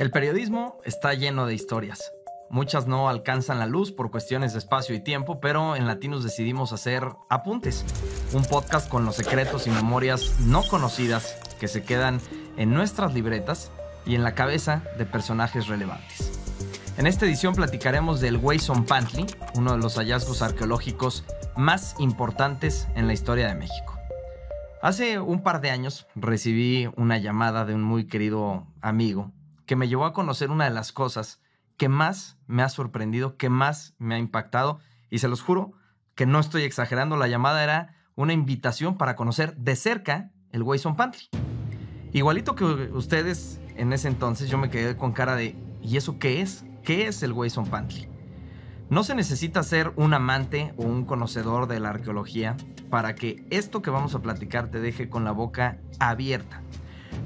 El periodismo está lleno de historias. Muchas no alcanzan la luz por cuestiones de espacio y tiempo, pero en Latinos decidimos hacer Apuntes, un podcast con los secretos y memorias no conocidas que se quedan en nuestras libretas y en la cabeza de personajes relevantes. En esta edición platicaremos del Wayson Pantley, uno de los hallazgos arqueológicos más importantes en la historia de México. Hace un par de años recibí una llamada de un muy querido amigo que me llevó a conocer una de las cosas que más me ha sorprendido, que más me ha impactado. Y se los juro que no estoy exagerando, la llamada era una invitación para conocer de cerca el Wayson Pantry. Igualito que ustedes en ese entonces, yo me quedé con cara de, ¿y eso qué es? ¿Qué es el Wayson Pantry? No se necesita ser un amante o un conocedor de la arqueología para que esto que vamos a platicar te deje con la boca abierta.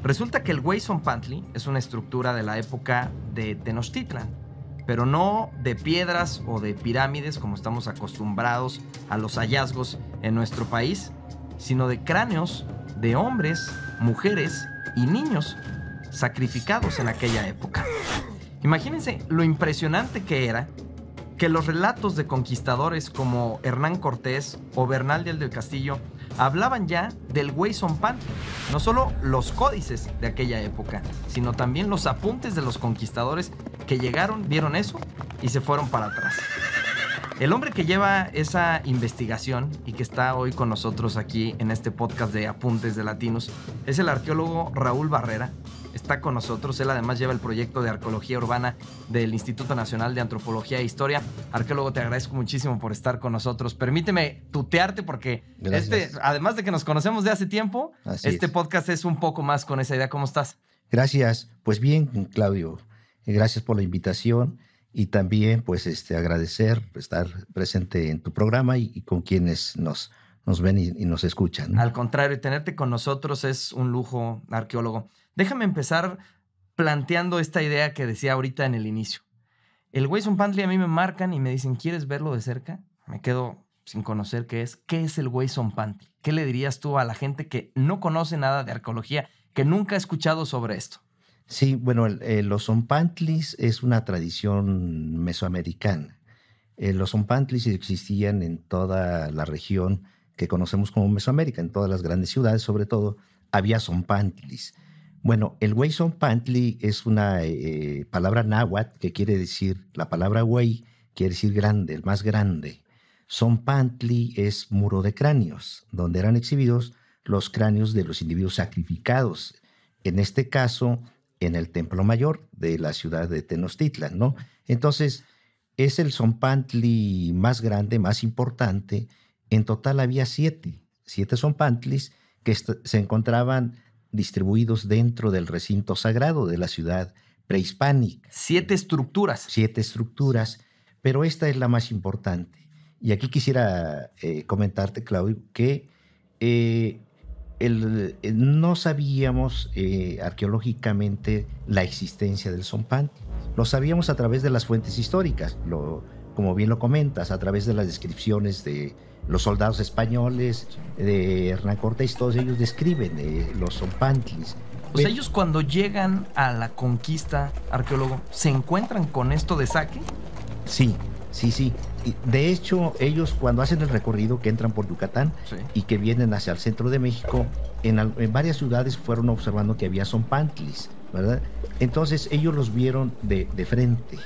Resulta que el Pantley es una estructura de la época de Tenochtitlan, pero no de piedras o de pirámides como estamos acostumbrados a los hallazgos en nuestro país, sino de cráneos de hombres, mujeres y niños sacrificados en aquella época. Imagínense lo impresionante que era que los relatos de conquistadores como Hernán Cortés o Bernal del Castillo hablaban ya del Wayson Pan, no solo los códices de aquella época, sino también los apuntes de los conquistadores que llegaron, vieron eso y se fueron para atrás. El hombre que lleva esa investigación y que está hoy con nosotros aquí en este podcast de Apuntes de Latinos es el arqueólogo Raúl Barrera, está con nosotros. Él además lleva el proyecto de arqueología urbana del Instituto Nacional de Antropología e Historia. Arqueólogo, te agradezco muchísimo por estar con nosotros. Permíteme tutearte porque este, además de que nos conocemos de hace tiempo, este podcast es un poco más con esa idea. ¿Cómo estás? Gracias. Pues bien, Claudio. Eh, gracias por la invitación y también pues este agradecer estar presente en tu programa y, con quienes nos nos ven y, nos escuchan. Al contrario, tenerte con nosotros es un lujo, arqueólogo. Déjame empezar planteando esta idea que decía ahorita en el inicio. El güey Pantry a mí me marcan y me dicen, ¿quieres verlo de cerca? Me quedo sin conocer qué es. ¿Qué es el güey Pantry? ¿Qué le dirías tú a la gente que no conoce nada de arqueología, que nunca ha escuchado sobre esto? Sí, bueno, eh, los zompantlis es una tradición mesoamericana. Eh, los zompantlis existían en toda la región que conocemos como Mesoamérica, en todas las grandes ciudades sobre todo, había zompantlis. Bueno, el Weison Pantli es una eh, eh, palabra náhuatl que quiere decir, la palabra Wey quiere decir grande, el más grande. Son es muro de cráneos, donde eran exhibidos los cráneos de los individuos sacrificados. En este caso, en el Templo Mayor de la ciudad de Tenochtitlan, ¿no? Entonces, es el Zompantli más grande, más importante. En total había siete, siete Zompantlis que se encontraban distribuidos dentro del recinto sagrado de la ciudad prehispánica. Siete estructuras. Siete estructuras, pero esta es la más importante. Y aquí quisiera eh, comentarte, Claudio, que eh, eh, no sabíamos arqueológicamente la existencia del Zompantli. Lo sabíamos a través de las fuentes históricas, lo, como bien lo comentas, a través de las descripciones de, los soldados españoles de Hernán Cortés, todos ellos describen eh, los zompantlis. O sea, ellos cuando llegan a la conquista, arqueólogo, ¿se encuentran con esto de saque? Sí, sí, sí. De hecho, ellos cuando hacen el recorrido que entran por Yucatán y que vienen hacia el centro de México, en, varias ciudades fueron observando que había zompantlis, ¿verdad? Entonces ellos los vieron de, de frente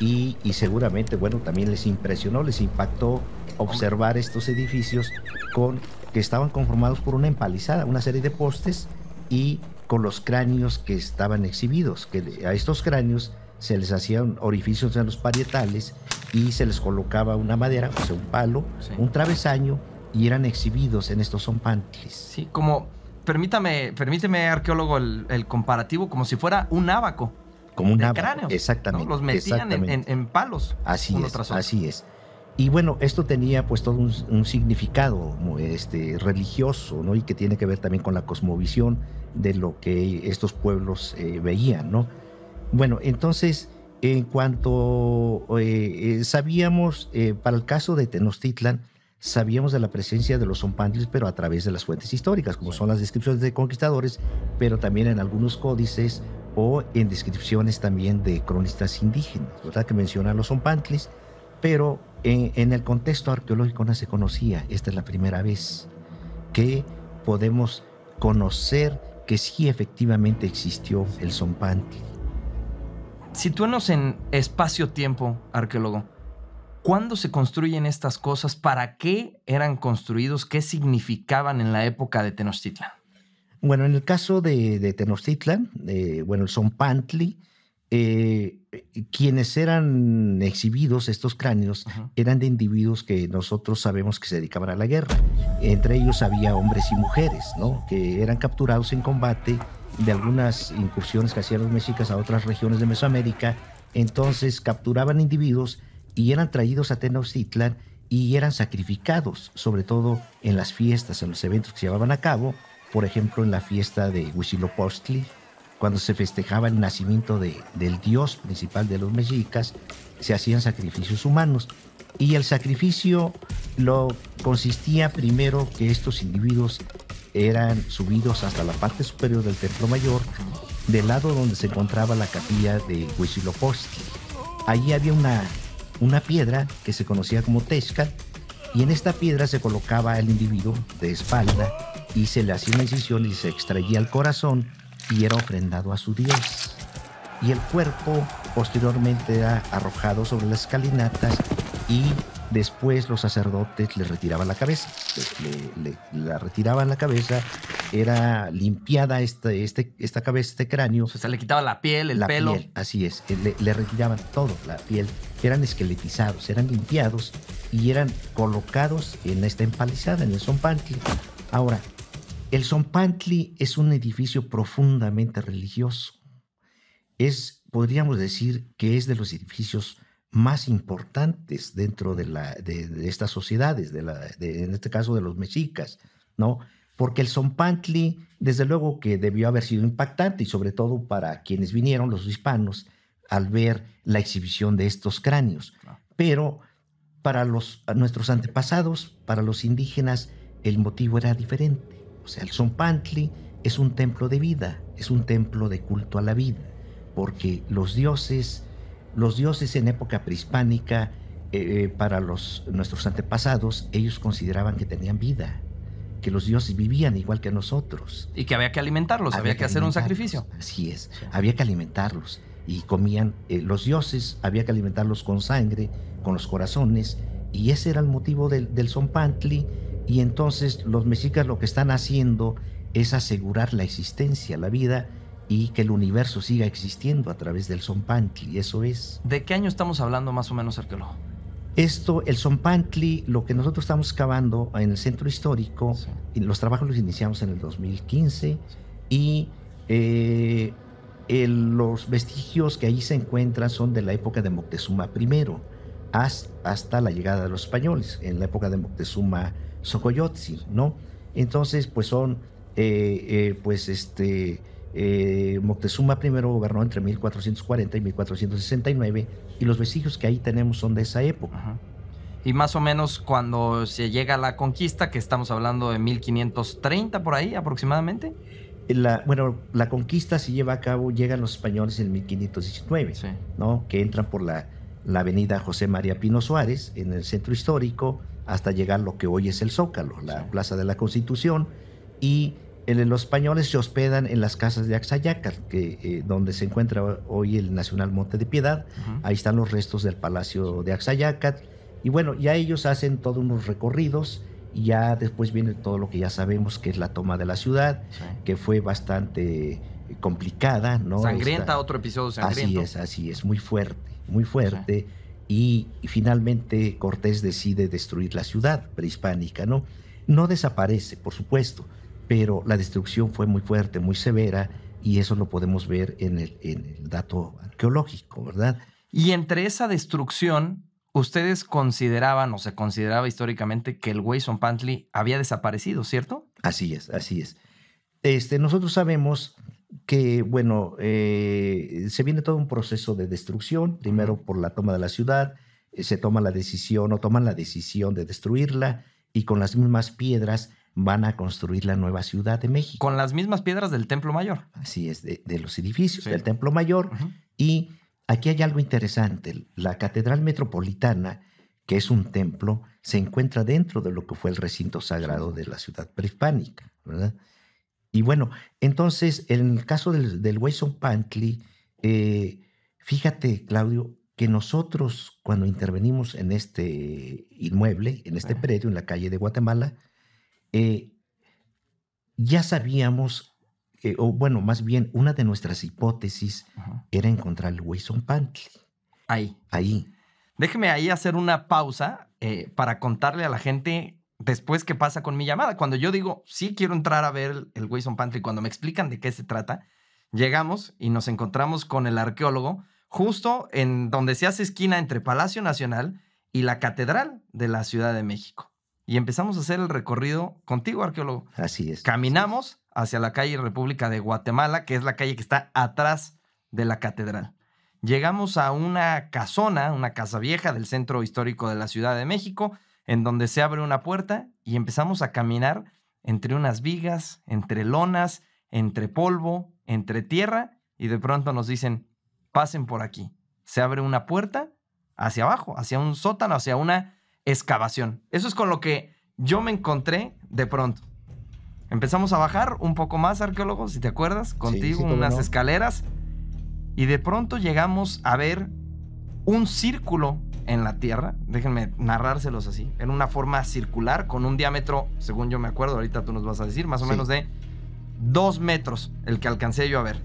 y, seguramente, bueno, también les impresionó, les impactó observar estos edificios con, que estaban conformados por una empalizada, una serie de postes y con los cráneos que estaban exhibidos, que a estos cráneos se les hacían orificios en los parietales y se les colocaba una madera, o sea, un palo, un travesaño y eran exhibidos en estos zompantes. Sí, como, permítame, permíteme arqueólogo el, el comparativo, como si fuera un abaco como una cráneo exactamente los metían En, palos así es así es y bueno esto tenía pues todo un, significado este religioso no y que tiene que ver también con la cosmovisión de lo que estos pueblos eh, veían no bueno entonces en cuanto eh, eh, sabíamos para el caso de Tenochtitlan sabíamos de la presencia de los zompantlis, pero a través de las fuentes históricas, como son las descripciones de conquistadores, pero también en algunos códices o en descripciones también de cronistas indígenas, ¿verdad? Que mencionan los zompantlis, pero en, el contexto arqueológico no se conocía. Esta es la primera vez que podemos conocer que sí efectivamente existió el zompantli. Situenos en espacio-tiempo, arqueólogo. ¿Cuándo se construyen estas cosas? ¿Para qué eran construidos? ¿Qué significaban en la época de Tenochtitlan? Bueno, en el caso de, Tenochtitlan, eh, bueno, son Pantli, eh, quienes eran exhibidos, estos cráneos, eran de individuos que nosotros sabemos que se dedicaban a la guerra. Entre ellos había hombres y mujeres, ¿no? Que eran capturados en combate de algunas incursiones que hacían los mexicas a otras regiones de Mesoamérica. Entonces capturaban individuos y eran traídos a Tenochtitlan y eran sacrificados, sobre todo en las fiestas, en los eventos que se llevaban a cabo por ejemplo, en la fiesta de Huitzilopochtli, cuando se festejaba el nacimiento del dios principal de los mexicas, se hacían sacrificios humanos. Y el sacrificio lo consistía primero que estos individuos eran subidos hasta la parte superior del templo mayor, del lado donde se encontraba la capilla de Huitzilopochtli. Allí había una, una piedra que se conocía como tezcat, y en esta piedra se colocaba el individuo de espalda y se le hacía una incisión y se extraía el corazón y era ofrendado a su dios. Y el cuerpo posteriormente era arrojado sobre las escalinatas y después los sacerdotes le retiraban la cabeza. Le, la retiraban la cabeza, era limpiada este, este, esta cabeza, este cráneo. O sea, se le quitaba la piel, el pelo. así es, le, retiraban todo, la piel. Eran esqueletizados, eran limpiados y eran colocados en esta empalizada, en el Zompantle. Ahora, el Zompantli es un edificio profundamente religioso. Es, podríamos decir, que es de los edificios más importantes dentro de, estas sociedades, en este caso de los mexicas, ¿no? Porque el Zompantli, desde luego que debió haber sido impactante y sobre todo para quienes vinieron, los hispanos, al ver la exhibición de estos cráneos. Pero para los, nuestros antepasados, para los indígenas, el motivo era diferente o sea, el Zompantli es un templo de vida, es un templo de culto a la vida, porque los dioses, los dioses en época prehispánica, eh, eh, para los, nuestros antepasados, ellos consideraban que tenían vida, que los dioses vivían igual que nosotros. Y que había que alimentarlos, había, que, hacer un sacrificio. Así es, había que alimentarlos. Y comían, eh, los dioses había que alimentarlos con sangre, con los corazones, y ese era el motivo del, del Zompantli, y entonces los mexicas lo que están haciendo es asegurar la existencia, la vida y que el universo siga existiendo a través del Zompantli, eso es. ¿De qué año estamos hablando más o menos, arqueólogo? Esto, el Zompantli, lo que nosotros estamos excavando en el centro histórico, los trabajos los iniciamos en el 2015 y eh, los vestigios que ahí se encuentran son de la época de Moctezuma I hasta, la llegada de los españoles. En la época de Moctezuma I Socoyotzin, ¿no? Entonces, pues son, eh, eh, pues este, eh, Moctezuma primero gobernó entre 1440 y 1469 y los vestigios que ahí tenemos son de esa época. Y más o menos cuando se llega a la conquista, que estamos hablando de 1530 por ahí aproximadamente. La, bueno, la conquista se lleva a cabo, llegan los españoles en 1519, ¿no? que entran por la, la avenida José María Pino Suárez en el centro histórico hasta llegar lo que hoy es el Zócalo, la Plaza de la Constitución, y los españoles se hospedan en las casas de Axayacat... que, eh, donde se encuentra hoy el Nacional Monte de Piedad. Ahí están los restos del Palacio de Axayacat... Y bueno, ya ellos hacen todos unos recorridos y ya después viene todo lo que ya sabemos que es la toma de la ciudad, que fue bastante eh, complicada, ¿no? Sangrienta, otro episodio sangriento. Así es, así es, muy fuerte, muy fuerte y finalmente Cortés decide destruir la ciudad prehispánica, ¿no? No desaparece, por supuesto, pero la destrucción fue muy fuerte, muy severa, y eso lo podemos ver en el, dato arqueológico, ¿verdad? Y entre esa destrucción, ustedes consideraban o se consideraba históricamente que el Wayson Pantley había desaparecido, ¿cierto? Así es, así es. Este, nosotros sabemos que, bueno, eh, se viene todo un proceso de destrucción, primero por la toma de la ciudad, eh, se toma la decisión o toman la decisión de destruirla y con las mismas piedras van a construir la nueva ciudad de México. Con las mismas piedras del Templo Mayor. Así es, de, los edificios del Templo Mayor. Y aquí hay algo interesante. La Catedral Metropolitana, que es un templo, se encuentra dentro de lo que fue el recinto sagrado de la ciudad prehispánica, ¿verdad? Y bueno, entonces, en el caso del, del Wayson Pantley, eh, fíjate, Claudio, que nosotros cuando intervenimos en este inmueble, en este predio, en la calle de Guatemala, eh, ya sabíamos, eh, o bueno, más bien una de nuestras hipótesis era encontrar el Wayson Pantley. Ahí. Ahí. Déjeme ahí hacer una pausa para contarle a la gente después ¿qué pasa con mi llamada. Cuando yo digo, sí quiero entrar a ver el, Wilson Pantry, cuando me explican de qué se trata, llegamos y nos encontramos con el arqueólogo justo en donde se hace esquina entre Palacio Nacional y la Catedral de la Ciudad de México. Y empezamos a hacer el recorrido contigo, arqueólogo. Así es. Caminamos hacia la calle República de Guatemala, que es la calle que está atrás de la catedral. Llegamos a una casona, una casa vieja del centro histórico de la Ciudad de México, en donde se abre una puerta y empezamos a caminar entre unas vigas, entre lonas, entre polvo, entre tierra, y de pronto nos dicen, pasen por aquí. Se abre una puerta hacia abajo, hacia un sótano, hacia una excavación. Eso es con lo que yo me encontré de pronto. Empezamos a bajar un poco más, arqueólogos, si te acuerdas, contigo, unas escaleras, y de pronto llegamos a ver un círculo en la Tierra. Déjenme narrárselos así. En una forma circular con un diámetro, según yo me acuerdo, ahorita tú nos vas a decir, más o menos de dos metros, el que alcancé yo a ver.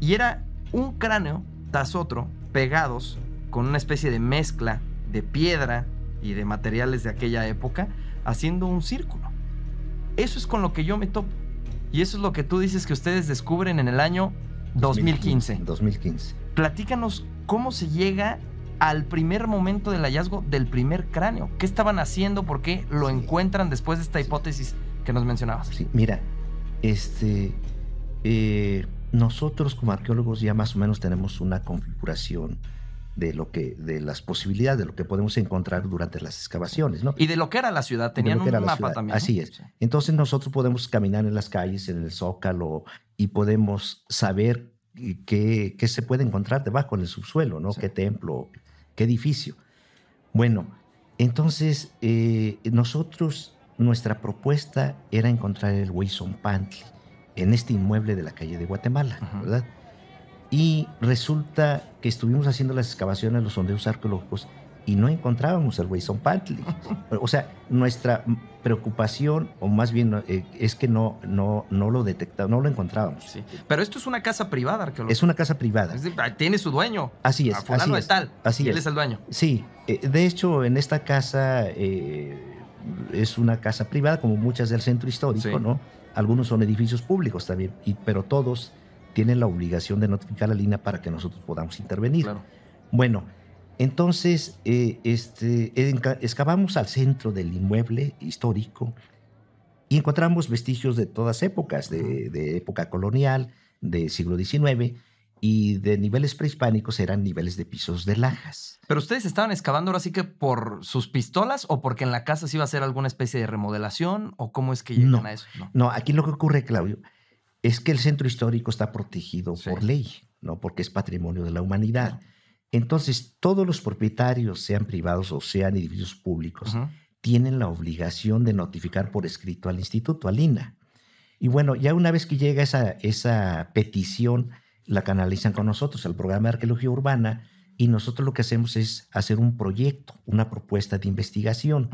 Y era un cráneo tras otro, pegados con una especie de mezcla de piedra y de materiales de aquella época, haciendo un círculo. Eso es con lo que yo me topo. Y eso es lo que tú dices que ustedes descubren en el año 2015. 2015. 2015. Platícanos cómo se llega al primer momento del hallazgo del primer cráneo. ¿Qué estaban haciendo? ¿Por qué lo encuentran después de esta hipótesis que nos mencionabas? Sí, mira, este, eh, nosotros como arqueólogos ya más o menos tenemos una configuración de lo que de las posibilidades de lo que podemos encontrar durante las excavaciones, ¿no? Y de lo que era la ciudad, tenían un mapa también. Así es. Entonces nosotros podemos caminar en las calles, en el zócalo y podemos saber eh, qué, se puede encontrar debajo en el subsuelo, ¿no? Qué templo, qué edificio. Bueno, entonces eh, nosotros, nuestra propuesta era encontrar el Wilson Pantley... en este inmueble de la calle de Guatemala, ¿verdad? Y resulta que estuvimos haciendo las excavaciones, los sondeos arqueológicos, y no encontrábamos al Wilson Pantley. O sea, nuestra preocupación, o más bien eh, es que no, no, no lo detectábamos, no lo encontrábamos. Sí. Pero esto es una casa privada, Es una casa privada. Ah, tiene su dueño. Así es. A ah, así tal. Así él es. el dueño. Sí. Eh, de hecho, en esta casa eh, es una casa privada, como muchas del centro histórico, ¿no? Algunos son edificios públicos también, y, pero todos tienen la obligación de notificar la línea para que nosotros podamos intervenir. Bueno, entonces, eh, este, excavamos al centro del inmueble histórico y encontramos vestigios de todas épocas, de, época colonial, de siglo XIX, y de niveles prehispánicos eran niveles de pisos de lajas. Pero ustedes estaban excavando ahora sí que por sus pistolas o porque en la casa se iba a hacer alguna especie de remodelación o cómo es que llegan no, a eso. No. aquí lo que ocurre, Claudio, es que el centro histórico está protegido por ley, no porque es patrimonio de la humanidad. Entonces, todos los propietarios, sean privados o sean edificios públicos, tienen la obligación de notificar por escrito al instituto, al INA. Y bueno, ya una vez que llega esa, esa petición, la canalizan con nosotros al programa de arqueología urbana y nosotros lo que hacemos es hacer un proyecto, una propuesta de investigación.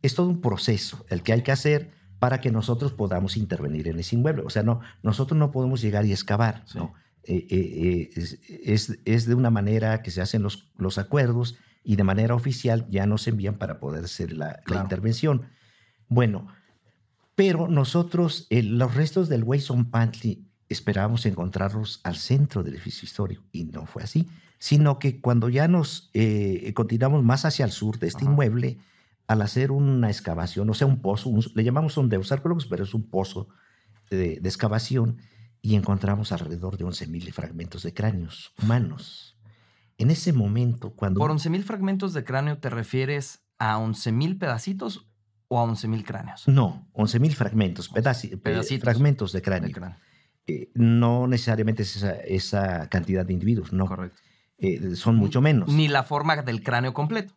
Es todo un proceso el que hay que hacer para que nosotros podamos intervenir en ese inmueble. O sea, no, nosotros no podemos llegar y excavar, ¿no? Eh, eh, eh, es, es, de una manera que se hacen los, los, acuerdos y de manera oficial ya nos envían para poder hacer la, intervención. Bueno, pero nosotros, los restos del Wayson Pantley, esperábamos encontrarlos al centro del edificio histórico y no fue así, sino que cuando ya nos continuamos más hacia el sur de este inmueble, al hacer una excavación, o sea, un pozo, le llamamos un arqueólogos, pero es un pozo de, de excavación, y encontramos alrededor de 11.000 fragmentos de cráneos humanos. En ese momento, cuando... Por 11.000 fragmentos de cráneo te refieres a 11.000 pedacitos o a 11.000 cráneos? No, 11.000 fragmentos, pedacitos. fragmentos de cráneo. Eh, no necesariamente es esa, esa, cantidad de individuos, no. Correcto. Eh, son mucho menos. Ni la forma del cráneo completo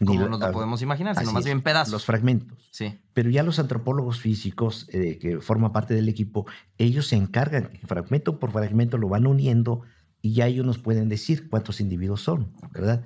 no nos lo ah, podemos imaginar, sino más bien pedazos. Los fragmentos. Sí. Pero ya los antropólogos físicos eh, que forman parte del equipo, ellos se encargan, fragmento por fragmento lo van uniendo y ya ellos nos pueden decir cuántos individuos son, ¿verdad?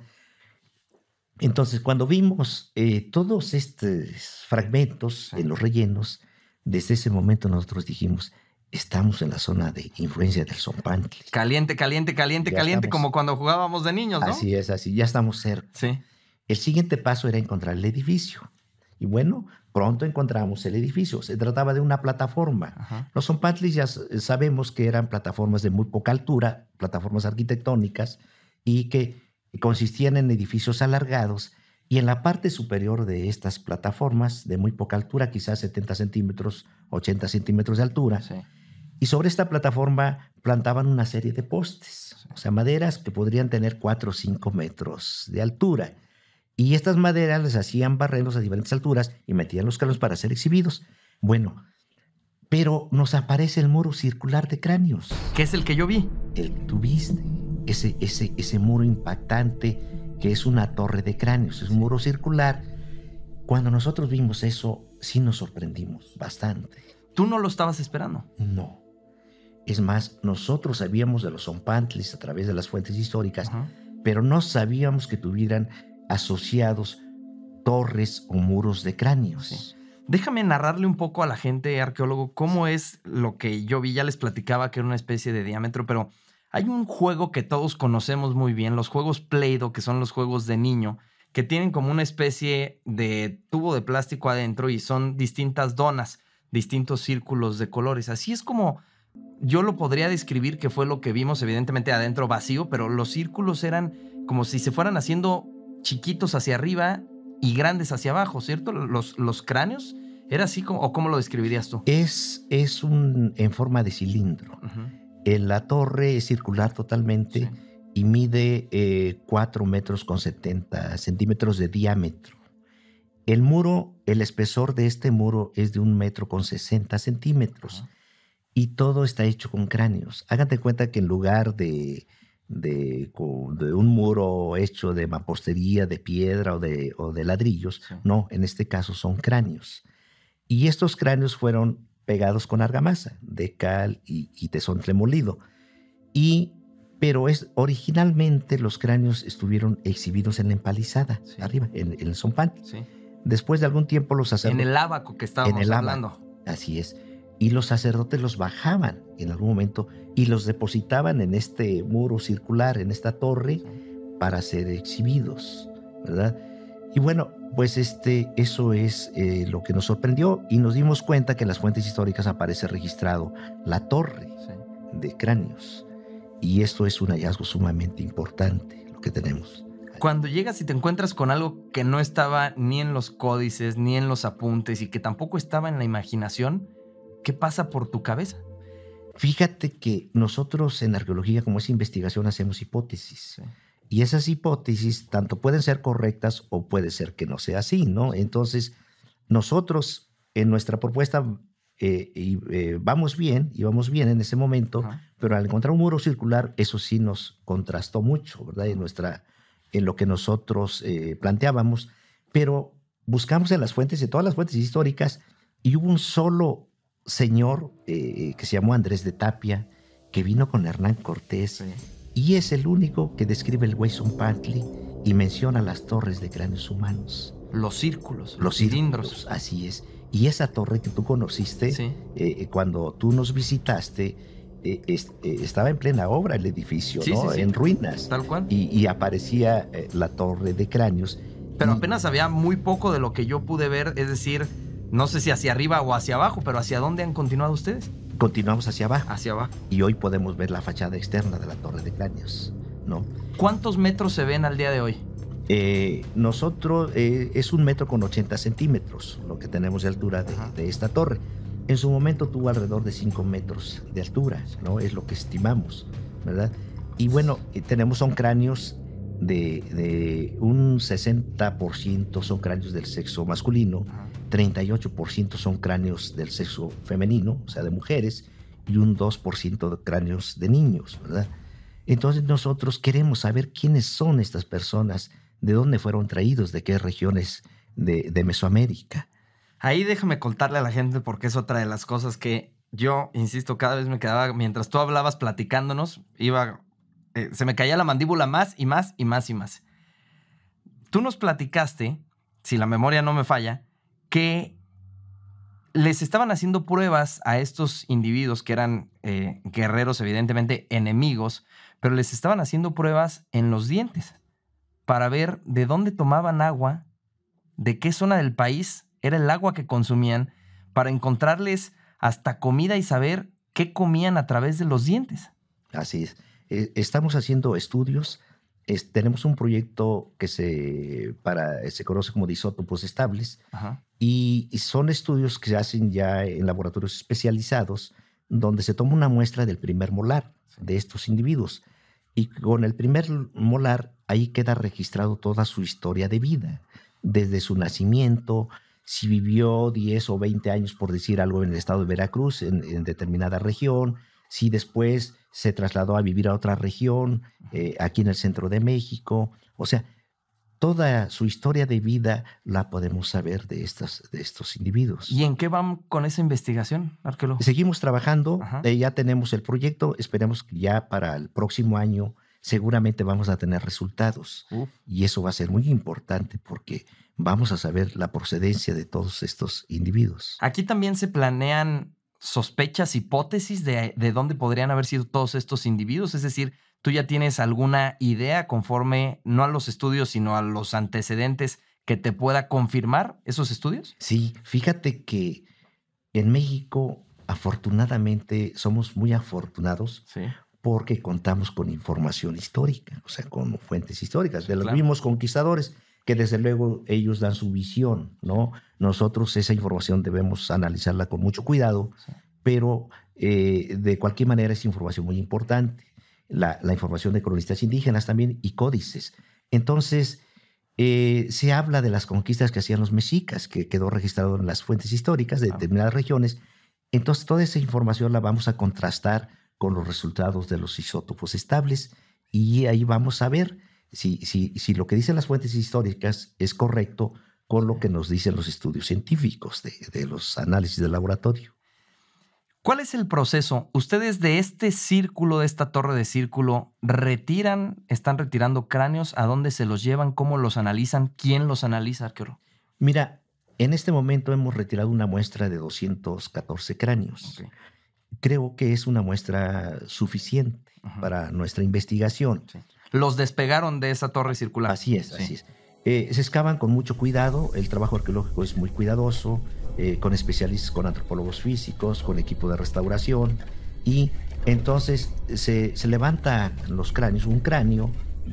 Entonces, cuando vimos eh, todos estos fragmentos en los rellenos, desde ese momento nosotros dijimos, estamos en la zona de influencia del Zompantli. Caliente, caliente, caliente, caliente, como cuando jugábamos de niños, ¿no? Así es, así, ya estamos cerca. Sí. El siguiente paso era encontrar el edificio. Y bueno, pronto encontramos el edificio. Se trataba de una plataforma. Los Zompatlis ya eh, sabemos que eran plataformas de muy poca altura, plataformas arquitectónicas, y que consistían en edificios alargados. Y en la parte superior de estas plataformas, de muy poca altura, quizás 70 centímetros, 80 centímetros de altura, y sobre esta plataforma plantaban una serie de postes, o sea, maderas que podrían tener 4 o 5 metros de altura. Y estas maderas les hacían barreros a diferentes alturas y metían los calos para ser exhibidos. Bueno, pero nos aparece el muro circular de cráneos. ¿Qué es el que yo vi? El que tú viste. Ese, ese, ese muro impactante que es una torre de cráneos, es un muro circular. Cuando nosotros vimos eso, sí nos sorprendimos bastante. ¿Tú no lo estabas esperando? No. Es más, nosotros sabíamos de los zompantlis a través de las fuentes históricas, pero no sabíamos que tuvieran asociados torres o muros de cráneos. Déjame narrarle un poco a la gente, arqueólogo, cómo es lo que yo vi. Ya les platicaba que era una especie de diámetro, pero hay un juego que todos conocemos muy bien, los juegos Play-Doh, que son los juegos de niño, que tienen como una especie de tubo de plástico adentro y son distintas donas, distintos círculos de colores. Así es como yo lo podría describir que fue lo que vimos, evidentemente adentro vacío, pero los círculos eran como si se fueran haciendo chiquitos hacia arriba y grandes hacia abajo, ¿cierto? Los, los cráneos. ¿Era así como, o cómo lo describirías tú? Es, es un, en forma de cilindro. Eh, la torre es circular totalmente y mide 4 eh, metros con 70 centímetros de diámetro. El muro, el espesor de este muro es de un metro con 60 centímetros y todo está hecho con cráneos. Hágate cuenta que en lugar de de, un muro hecho de mampostería, de piedra o de, o de ladrillos. No, en este caso son cráneos. Y estos cráneos fueron pegados con argamasa, de cal y, tesón tremolido. Y, pero es, originalmente los cráneos estuvieron exhibidos en la empalizada, arriba, en, el zompán. Después de algún tiempo los sacerdotes... En el abaco que estábamos hablando. así es y los sacerdotes los bajaban en algún momento y los depositaban en este muro circular, en esta torre, para ser exhibidos, ¿verdad? Y bueno, pues este, eso es eh, lo que nos sorprendió y nos dimos cuenta que en las fuentes históricas aparece registrado la torre de cráneos. Y esto es un hallazgo sumamente importante, lo que tenemos. Cuando llegas y te encuentras con algo que no estaba ni en los códices, ni en los apuntes y que tampoco estaba en la imaginación, ¿Qué pasa por tu cabeza? Fíjate que nosotros en arqueología, como es investigación, hacemos hipótesis. Y esas hipótesis tanto pueden ser correctas o puede ser que no sea así, ¿no? Entonces, nosotros en nuestra propuesta eh, eh, vamos bien, íbamos bien en ese momento, pero al encontrar un muro circular, eso sí nos contrastó mucho, ¿verdad? En, nuestra, en lo que nosotros eh, planteábamos, pero buscamos en las fuentes, en todas las fuentes históricas, y hubo un solo señor eh, que se llamó Andrés de Tapia, que vino con Hernán Cortés, y es el único que describe el Wayson Pantley y menciona las torres de cráneos humanos. Los círculos, los, cilindros. así es. Y esa torre que tú conociste eh, cuando tú nos visitaste, eh, estaba en plena obra el edificio, ¿no? En ruinas. Tal cual. Y, aparecía la torre de cráneos. Pero apenas había muy poco de lo que yo pude ver, es decir, no sé si hacia arriba o hacia abajo, pero ¿hacia dónde han continuado ustedes? Continuamos hacia abajo. Hacia abajo. Y hoy podemos ver la fachada externa de la Torre de Cráneos, ¿no? ¿Cuántos metros se ven al día de hoy? Eh, nosotros eh, es un metro con 80 centímetros lo que tenemos de altura de, esta torre. En su momento tuvo alrededor de 5 metros de altura, ¿no? Es lo que estimamos, ¿verdad? Y bueno, eh, tenemos son cráneos de, de un 60% son cráneos del sexo masculino. 38% son cráneos del sexo femenino, o sea, de mujeres, y un 2% de cráneos de niños, ¿verdad? Entonces nosotros queremos saber quiénes son estas personas, de dónde fueron traídos, de qué regiones de, Mesoamérica. Ahí déjame contarle a la gente porque es otra de las cosas que yo, insisto, cada vez me quedaba, mientras tú hablabas platicándonos, iba, eh, se me caía la mandíbula más y más y más y más. Tú nos platicaste, si la memoria no me falla, que les estaban haciendo pruebas a estos individuos que eran eh, guerreros, evidentemente enemigos, pero les estaban haciendo pruebas en los dientes para ver de dónde tomaban agua, de qué zona del país era el agua que consumían, para encontrarles hasta comida y saber qué comían a través de los dientes. Así es. Eh, estamos haciendo estudios tenemos un proyecto que se, para, eh, se conoce como de isótopos estables Y, son estudios que se hacen ya en laboratorios especializados donde se toma una muestra del primer molar de estos individuos. Y con el primer molar ahí queda registrado toda su historia de vida, desde su nacimiento, si vivió 10 o 20 años, por decir algo, en el estado de Veracruz, en determinada región, si después se trasladó a vivir a otra región, eh, aquí en el centro de México. O sea, toda su historia de vida la podemos saber de, estas, de estos individuos. ¿Y en qué van con esa investigación, arqueólogo? Seguimos trabajando, eh, ya tenemos el proyecto, esperemos que ya para el próximo año seguramente vamos a tener resultados. Y eso va a ser muy importante porque vamos a saber la procedencia de todos estos individuos. Aquí también se planean sospechas, hipótesis de, dónde podrían haber sido todos estos individuos? Es decir, ¿tú ya tienes alguna idea conforme no a los estudios, sino a los antecedentes que te pueda confirmar esos estudios? Sí, fíjate que en México afortunadamente somos muy afortunados porque contamos con información histórica, o sea, con fuentes históricas, de los mismos conquistadores que desde luego ellos dan su visión, ¿no? Nosotros esa información debemos analizarla con mucho cuidado, pero eh, de cualquier manera es información muy importante. La, información de colonistas indígenas también y códices. Entonces, eh, se habla de las conquistas que hacían los mexicas, que quedó registrado en las fuentes históricas de determinadas regiones. Entonces, toda esa información la vamos a contrastar con los resultados de los isótopos estables y ahí vamos a ver si, lo que dicen las fuentes históricas es correcto con lo que nos dicen los estudios científicos de, los análisis de laboratorio. ¿Cuál es el proceso? ¿Ustedes de este círculo, de esta torre de círculo, retiran, están retirando cráneos? ¿A dónde se los llevan? ¿Cómo los analizan? ¿Quién los analiza, Arquero? Mira, en este momento hemos retirado una muestra de 214 cráneos. Creo que es una muestra suficiente para nuestra investigación los despegaron de esa torre circular. Así es, así es. Eh, se excavan con mucho cuidado, el trabajo arqueológico es muy cuidadoso, eh, con especialistas, con antropólogos físicos, con equipo de restauración, y entonces se, levanta levantan los cráneos, un cráneo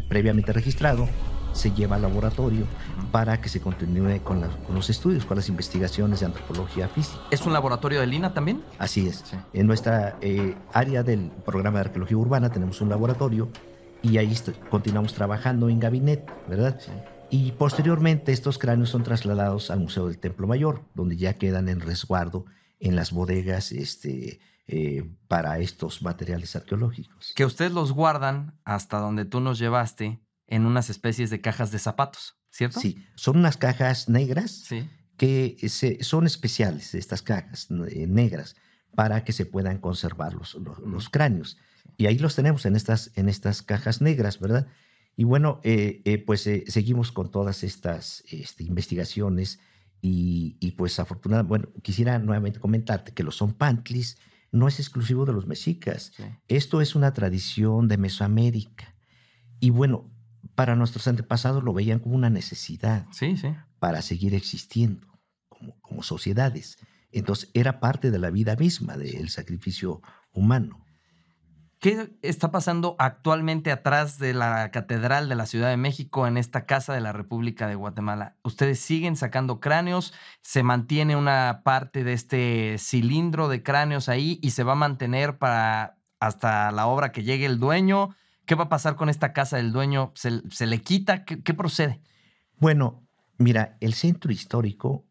previamente registrado, se lleva al laboratorio para que se continúe con, los estudios, con las investigaciones de antropología física. ¿Es un laboratorio de Lina también? Así es. En nuestra eh, área del programa de arqueología urbana tenemos un laboratorio y ahí continuamos trabajando en gabinete, ¿verdad? Y posteriormente estos cráneos son trasladados al Museo del Templo Mayor, donde ya quedan en resguardo en las bodegas este, eh, para estos materiales arqueológicos. Que ustedes los guardan hasta donde tú nos llevaste en unas especies de cajas de zapatos, ¿cierto? Sí, son unas cajas negras que son especiales, estas cajas eh, negras, para que se puedan conservar los cráneos. Y ahí los tenemos en estas, en estas cajas negras, ¿verdad? Y bueno, eh, eh, pues eh, seguimos con todas estas este, investigaciones y, pues afortunadamente, bueno, quisiera nuevamente comentarte que los son pantlis no es exclusivo de los mexicas. Esto es una tradición de Mesoamérica. Y bueno, para nuestros antepasados lo veían como una necesidad sí, sí. para seguir existiendo como, como sociedades. Entonces era parte de la vida misma, del sacrificio humano. ¿Qué está pasando actualmente atrás de la Catedral de la Ciudad de México en esta Casa de la República de Guatemala? ¿Ustedes siguen sacando cráneos? ¿Se mantiene una parte de este cilindro de cráneos ahí y se va a mantener para hasta la obra que llegue el dueño? ¿Qué va a pasar con esta casa del dueño? ¿Se, le quita? ¿Qué procede? Bueno, mira, el centro histórico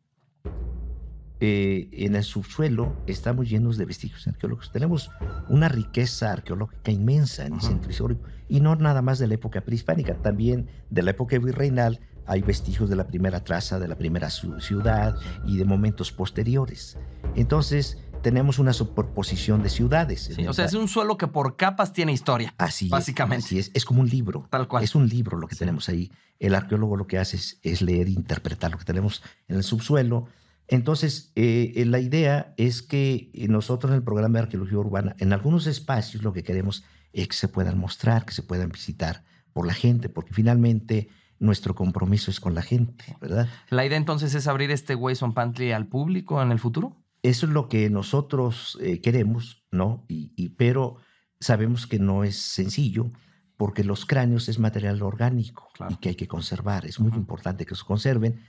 eh, en el subsuelo estamos llenos de vestigios arqueológicos. Tenemos una riqueza arqueológica inmensa en el centro histórico y no nada más de la época prehispánica, también de la época virreinal hay vestigios de la primera traza, de la primera ciudad y de momentos posteriores. Entonces, tenemos una superposición de ciudades. o sea, es un suelo que por capas tiene historia. Así básicamente. Es, es. como un libro. Tal cual. Es un libro lo que tenemos ahí. El arqueólogo lo que hace es leer e interpretar lo que tenemos en el subsuelo entonces, eh, eh, la idea es que eh, nosotros en el programa de arqueología urbana, en algunos espacios lo que queremos es que se puedan mostrar, que se puedan visitar por la gente, porque finalmente nuestro compromiso es con la gente, ¿verdad? La idea entonces es abrir este Wayson Pantry al público en el futuro. Eso es lo que nosotros queremos, ¿no? Y, pero sabemos que no es sencillo porque los cráneos es material orgánico y que hay que conservar. Es muy importante que se conserven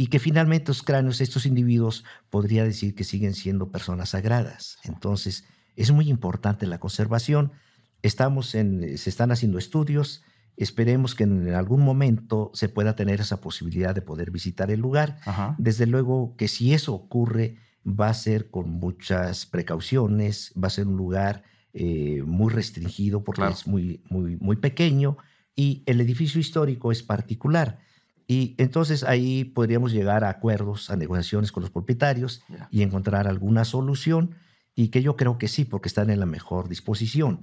y que finalmente los cráneos, estos individuos, podría decir que siguen siendo personas sagradas. Entonces, es muy importante la conservación. Estamos en, se están haciendo estudios. Esperemos que en algún momento se pueda tener esa posibilidad de poder visitar el lugar. Desde luego que si eso ocurre, va a ser con muchas precauciones, va a ser un lugar eh, muy restringido porque es muy, muy, muy pequeño y el edificio histórico es particular. Y entonces ahí podríamos llegar a acuerdos, a negociaciones con los propietarios y encontrar alguna solución, y que yo creo que sí, porque están en la mejor disposición.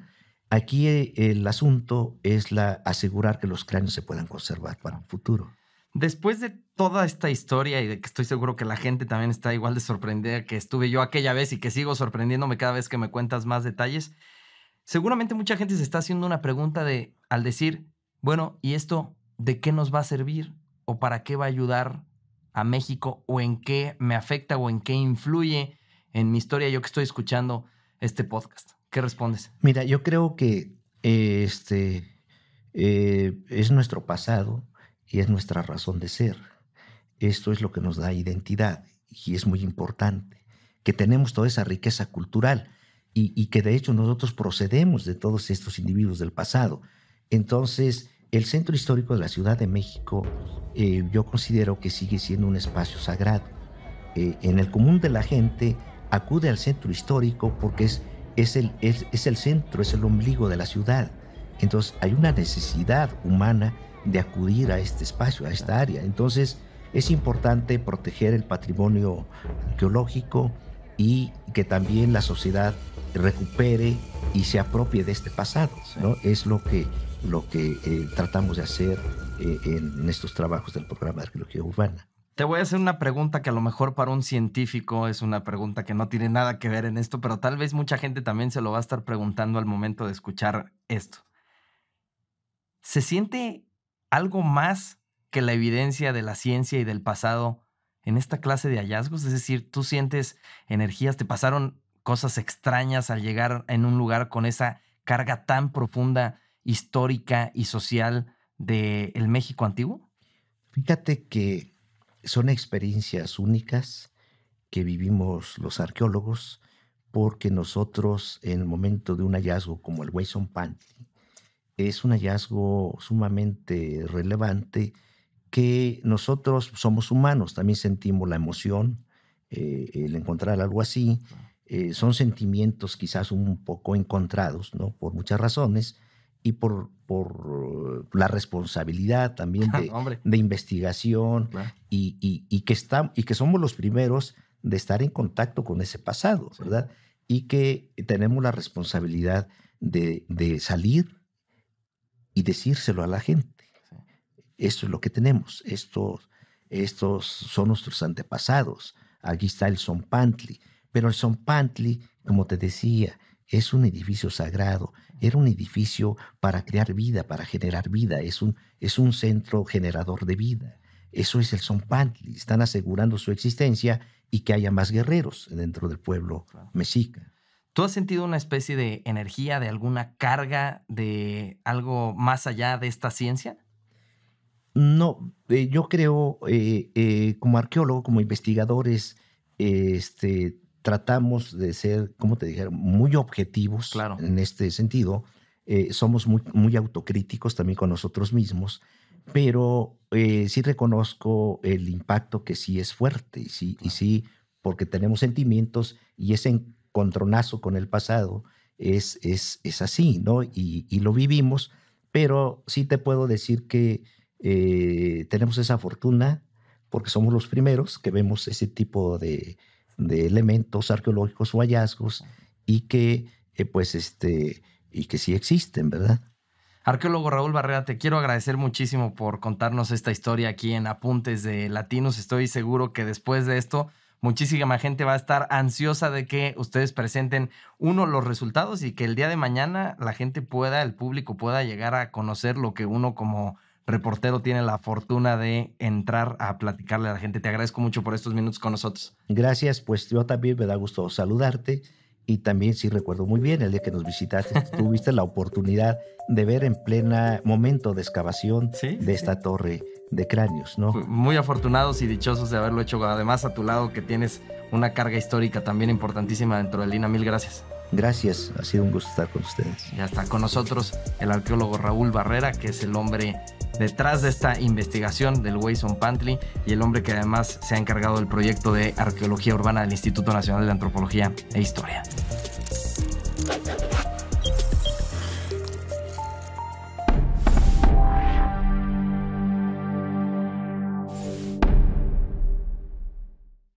Aquí eh, el asunto es la, asegurar que los cráneos se puedan conservar para un futuro. Después de toda esta historia y de que estoy seguro que la gente también está igual de sorprendida que estuve yo aquella vez y que sigo sorprendiéndome cada vez que me cuentas más detalles, seguramente mucha gente se está haciendo una pregunta de al decir, bueno, ¿y esto de qué nos va a servir? o para qué va a ayudar a México o en qué me afecta o en qué influye en mi historia yo que estoy escuchando este podcast? ¿Qué respondes? Mira, yo creo que este, eh, es nuestro pasado y es nuestra razón de ser. Esto es lo que nos da identidad y es muy importante que tenemos toda esa riqueza cultural y, y que de hecho nosotros procedemos de todos estos individuos del pasado. Entonces, el centro histórico de la Ciudad de México eh, yo considero que sigue siendo un espacio sagrado. Eh, en el común de la gente acude al centro histórico porque es, es, el, es, el centro, es el ombligo de la ciudad. Entonces hay una necesidad humana de acudir a este espacio, a esta área. Entonces es importante proteger el patrimonio arqueológico y que también la sociedad recupere y se apropie de este pasado. ¿no? Es lo que lo que eh, tratamos de hacer eh, en estos trabajos del programa de arqueología urbana. Te voy a hacer una pregunta que a lo mejor para un científico es una pregunta que no tiene nada que ver en esto, pero tal vez mucha gente también se lo va a estar preguntando al momento de escuchar esto. ¿Se siente algo más que la evidencia de la ciencia y del pasado en esta clase de hallazgos? Es decir, tú sientes energías, te pasaron cosas extrañas al llegar en un lugar con esa carga tan profunda histórica y social del el México antiguo? Fíjate que son experiencias únicas que vivimos los arqueólogos porque nosotros en el momento de un hallazgo como el Wayson Panty es un hallazgo sumamente relevante que nosotros somos humanos, también sentimos la emoción, eh, el encontrar algo así, eh, son sentimientos quizás un poco encontrados, ¿no? Por muchas razones, y por, por la responsabilidad también de, de investigación y, y, que está, y que somos los primeros de estar en contacto con ese pasado, ¿verdad? Y que tenemos la responsabilidad de, de salir y decírselo a la gente. Esto es lo que tenemos, estos, estos son nuestros antepasados. Aquí está el son Pantli. pero el son Pantli, como te decía, es un edificio sagrado, era un edificio para crear vida, para generar vida, es un, es un centro generador de vida. Eso es el Zompantli, están asegurando su existencia y que haya más guerreros dentro del pueblo mexica. ¿Tú has sentido una especie de energía, de alguna carga, de algo más allá de esta ciencia? No, eh, yo creo, eh, eh, como arqueólogo, como investigadores este, tratamos de ser, como te dijeron, muy objetivos en este sentido. Eh, somos muy, muy autocríticos también con nosotros mismos, pero eh, sí reconozco el impacto que sí es fuerte y sí, y sí porque tenemos sentimientos y ese encontronazo con el pasado es, es, así, ¿no? Y, lo vivimos, pero sí te puedo decir que eh, tenemos esa fortuna porque somos los primeros que vemos ese tipo de, de elementos arqueológicos o hallazgos y que, eh, pues, este, y que sí existen, ¿verdad? Arqueólogo Raúl Barrera, te quiero agradecer muchísimo por contarnos esta historia aquí en Apuntes de Latinos. Estoy seguro que después de esto muchísima gente va a estar ansiosa de que ustedes presenten uno los resultados y que el día de mañana la gente pueda, el público pueda llegar a conocer lo que uno como reportero tiene la fortuna de entrar a platicarle a la gente. Te agradezco mucho por estos minutos con nosotros. Gracias, pues yo también me da gusto saludarte y también sí recuerdo muy bien el día que nos visitaste, tuviste la oportunidad de ver en plena momento de excavación de esta torre de cráneos, ¿no? Muy afortunados y dichosos de haberlo hecho, además a tu lado que tienes una carga histórica también importantísima dentro del Lina, Mil gracias. Gracias, ha sido un gusto estar con ustedes. Ya está con nosotros el arqueólogo Raúl Barrera, que es el hombre detrás de esta investigación del Wayson Pantley y el hombre que además se ha encargado del proyecto de arqueología urbana del Instituto Nacional de Antropología e Historia.